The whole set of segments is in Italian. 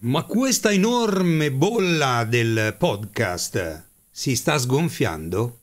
Ma questa enorme bolla del podcast si sta sgonfiando?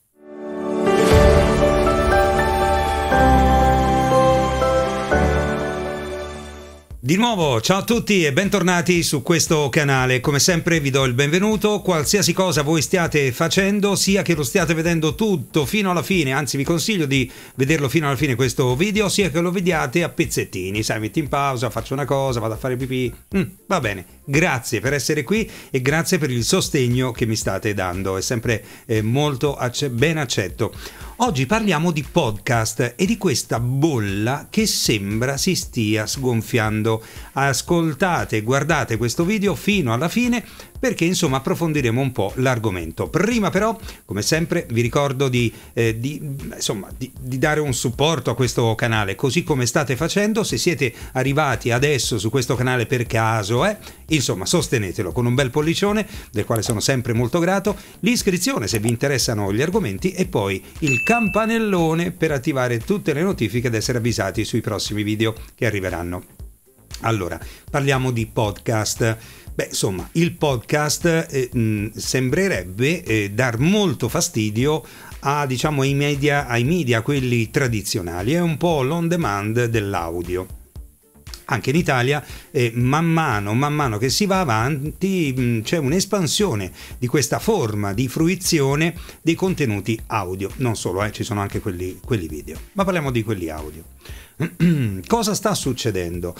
Di nuovo, ciao a tutti e bentornati su questo canale. Come sempre vi do il benvenuto, qualsiasi cosa voi stiate facendo, sia che lo stiate vedendo tutto fino alla fine, anzi vi consiglio di vederlo fino alla fine questo video, sia che lo vediate a pezzettini, sai, metti in pausa, faccio una cosa, vado a fare pipì, mm, va bene. Grazie per essere qui e grazie per il sostegno che mi state dando, è sempre eh, molto acce- ben accetto. Oggi parliamo di podcast e di questa bolla che sembra si stia sgonfiando. Ascoltate, guardate questo video fino alla fine perché insomma approfondiremo un po' l'argomento. Prima però, come sempre, vi ricordo di, eh, di, insomma, di, di dare un supporto a questo canale, così come state facendo, se siete arrivati adesso su questo canale per caso, eh, insomma sostenetelo con un bel pollicione, del quale sono sempre molto grato, l'iscrizione se vi interessano gli argomenti e poi il campanellone per attivare tutte le notifiche ed essere avvisati sui prossimi video che arriveranno. Allora, parliamo di podcast. Beh, insomma, il podcast eh, sembrerebbe eh, dar molto fastidio a, diciamo, ai, media, ai media, quelli tradizionali, è un po' l'on demand dell'audio anche in Italia, eh, man, mano, man mano che si va avanti mh, c'è un'espansione di questa forma di fruizione dei contenuti audio, non solo, eh, ci sono anche quelli, quelli video, ma parliamo di quelli audio. Cosa sta succedendo?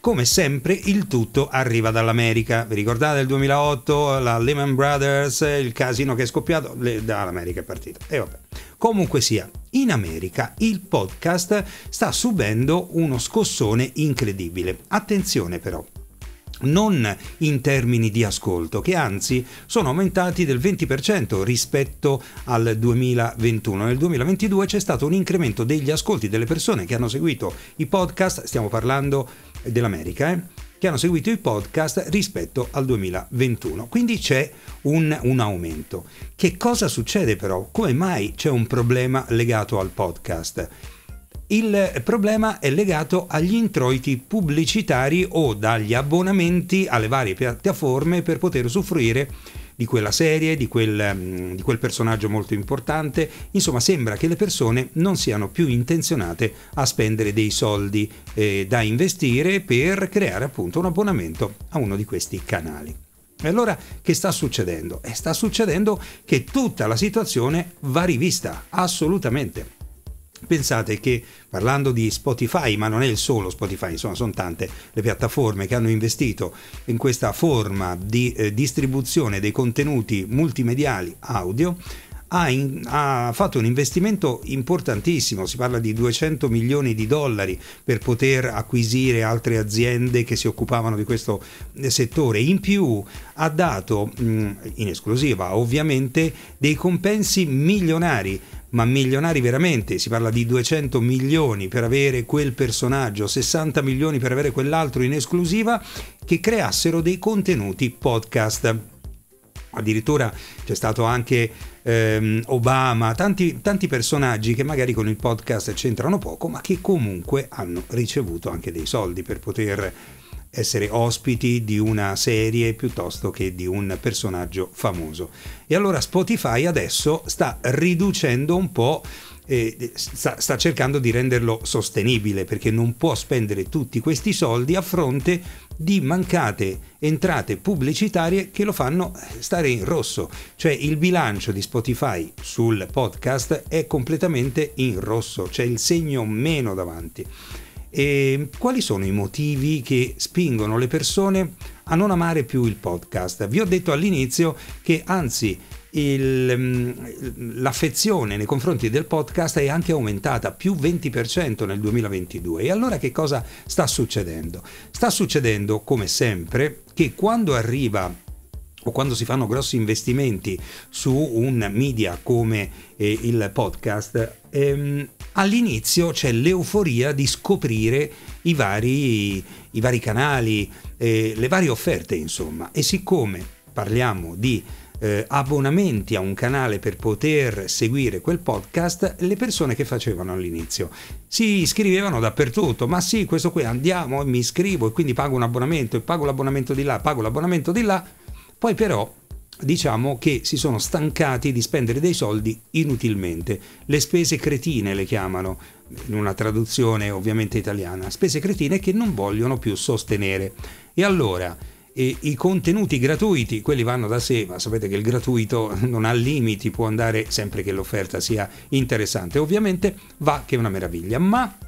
Come sempre il tutto arriva dall'America. Vi ricordate il 2008, la Lehman Brothers, il casino che è scoppiato? Le, dall'America è partito. E vabbè. Comunque sia, in America il podcast sta subendo uno scossone incredibile. Attenzione però, non in termini di ascolto, che anzi sono aumentati del 20% rispetto al 2021. Nel 2022 c'è stato un incremento degli ascolti delle persone che hanno seguito i podcast, stiamo parlando dell'America, eh, che hanno seguito i podcast rispetto al 2021. Quindi c'è un, un aumento. Che cosa succede però? Come mai c'è un problema legato al podcast? Il problema è legato agli introiti pubblicitari o dagli abbonamenti alle varie piattaforme per poter usufruire di quella serie, di quel, mm, di quel personaggio molto importante. Insomma, sembra che le persone non siano più intenzionate a spendere dei soldi eh, da investire per creare appunto un abbonamento a uno di questi canali. E allora che sta succedendo? Eh, sta succedendo che tutta la situazione va rivista, assolutamente. Pensate che parlando di Spotify, ma non è il solo Spotify, insomma sono tante le piattaforme che hanno investito in questa forma di eh, distribuzione dei contenuti multimediali audio, ha, in, ha, fatto un investimento importantissimo, si parla di 200 milioni di dollari per poter acquisire altre aziende che si occupavano di questo eh, settore. In più ha dato, mm, in esclusiva ovviamente, dei compensi milionari ma milionari veramente, si parla di 200 milioni per avere quel personaggio, 60 milioni per avere quell'altro in esclusiva, che creassero dei contenuti podcast. Addirittura c'è stato anche ehm, Obama, tanti, tanti personaggi che magari con il podcast c'entrano poco, ma che comunque hanno ricevuto anche dei soldi per poter essere ospiti di una serie piuttosto che di un personaggio famoso. E allora Spotify adesso sta riducendo un po' eh, Sta, sta, cercando di renderlo sostenibile perché non può spendere tutti questi soldi a fronte di mancate entrate pubblicitarie che lo fanno stare in rosso, cioè il bilancio di Spotify sul podcast è completamente in rosso, c'è il segno meno davanti. E ehm, quali sono i motivi che spingono le persone a non amare più il podcast? Vi ho detto all'inizio che anzi il, mm, l'affezione nei confronti del podcast è anche aumentata, più 20% nel 2022. E allora che cosa sta succedendo? Sta succedendo, come sempre, che quando arriva o quando si fanno grossi investimenti su un media come eh, il podcast, ehm, all'inizio c'è l'euforia di scoprire i vari, i vari canali, eh, le varie offerte, insomma. E siccome parliamo di eh, abbonamenti a un canale per poter seguire quel podcast, le persone che facevano all'inizio si iscrivevano dappertutto, ma sì, questo qui andiamo, e mi iscrivo e quindi pago un abbonamento e pago l'abbonamento di là, pago l'abbonamento di là, poi però diciamo che si sono stancati di spendere dei soldi inutilmente. Le spese cretine le chiamano, in una traduzione ovviamente italiana, spese cretine che non vogliono più sostenere. E allora e i contenuti gratuiti, quelli vanno da sé, ma sapete che il gratuito non ha limiti, può andare sempre che l'offerta sia interessante. Ovviamente va che è una meraviglia, ma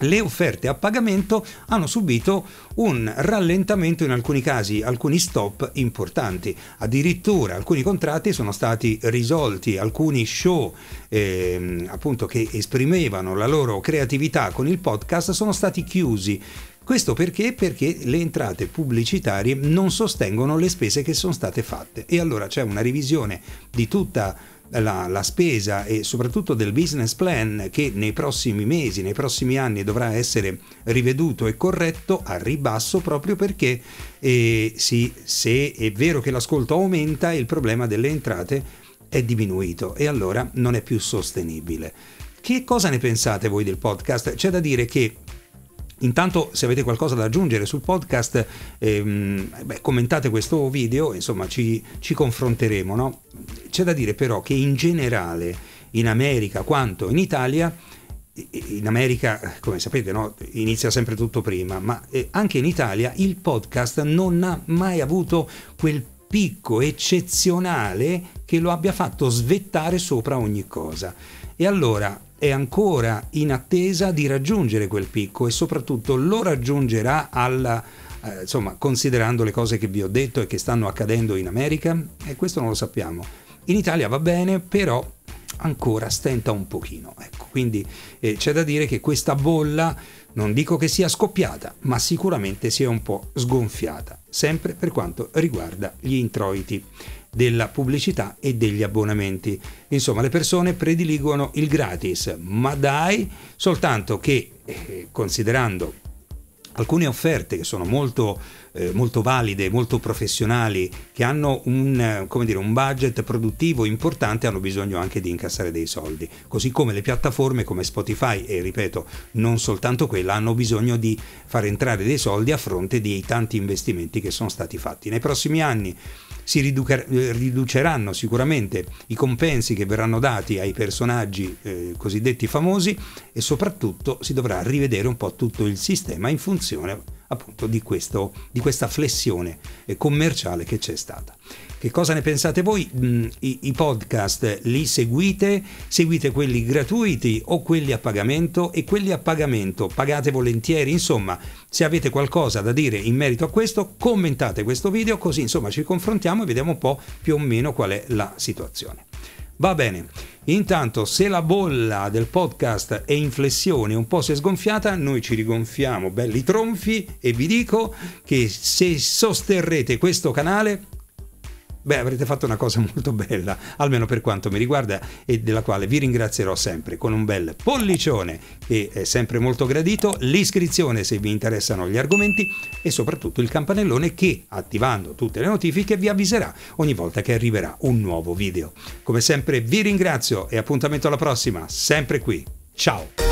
le offerte a pagamento hanno subito un rallentamento in alcuni casi, alcuni stop importanti. Addirittura alcuni contratti sono stati risolti, alcuni show eh, appunto che esprimevano la loro creatività con il podcast sono stati chiusi. Questo perché? Perché le entrate pubblicitarie non sostengono le spese che sono state fatte e allora c'è una revisione di tutta la, la, spesa e soprattutto del business plan che nei prossimi mesi, nei prossimi anni dovrà essere riveduto e corretto a ribasso proprio perché eh, sì, se è vero che l'ascolto aumenta il problema delle entrate è diminuito e allora non è più sostenibile. Che cosa ne pensate voi del podcast? C'è da dire che Intanto se avete qualcosa da aggiungere sul podcast, ehm, beh, commentate questo video, insomma ci, ci confronteremo. No? C'è da dire però che in generale in America quanto in Italia in America, come sapete, no? inizia sempre tutto prima, ma eh, anche in Italia il podcast non ha mai avuto quel picco eccezionale che lo abbia fatto svettare sopra ogni cosa. E allora è ancora in attesa di raggiungere quel picco e soprattutto lo raggiungerà alla, eh, insomma, considerando le cose che vi ho detto e che stanno accadendo in America? E eh, questo non lo sappiamo. In Italia va bene, però ancora stenta un pochino. Ecco, quindi eh, c'è da dire che questa bolla non dico che sia scoppiata, ma sicuramente si è un po' sgonfiata, sempre per quanto riguarda gli introiti della pubblicità e degli abbonamenti. Insomma, le persone prediligono il gratis, ma dai, soltanto che eh, considerando alcune offerte che sono molto, eh, molto, valide, molto professionali, che hanno un, eh, dire, un, budget produttivo importante, hanno bisogno anche di incassare dei soldi. Così come le piattaforme come Spotify e ripeto, non soltanto quella, hanno bisogno di far entrare dei soldi a fronte dei tanti investimenti che sono stati fatti. Nei prossimi anni si riduca, eh, riduceranno sicuramente i compensi che verranno dati ai personaggi eh, cosiddetti famosi e soprattutto si dovrà rivedere un po' tutto il sistema in funzione appunto di, questo, di questa flessione eh, commerciale che c'è stata. Che cosa ne pensate voi? Mm, I, I, podcast li seguite? Seguite quelli gratuiti o quelli a pagamento? E quelli a pagamento pagate volentieri? Insomma, se avete qualcosa da dire in merito a questo, commentate questo video così insomma ci confrontiamo e vediamo un po' più o meno qual è la situazione. Va bene. Intanto, se la bolla del podcast è in flessione, un po' si è sgonfiata, noi ci rigonfiamo belli tronfi e vi dico che se sosterrete questo canale Beh, avrete fatto una cosa molto bella, almeno per quanto mi riguarda, e della quale vi ringrazierò sempre con un bel pollicione che è sempre molto gradito, l'iscrizione se vi interessano gli argomenti e soprattutto il campanellone che, attivando tutte le notifiche, vi avviserà ogni volta che arriverà un nuovo video. Come sempre vi ringrazio e appuntamento alla prossima, sempre qui. Ciao!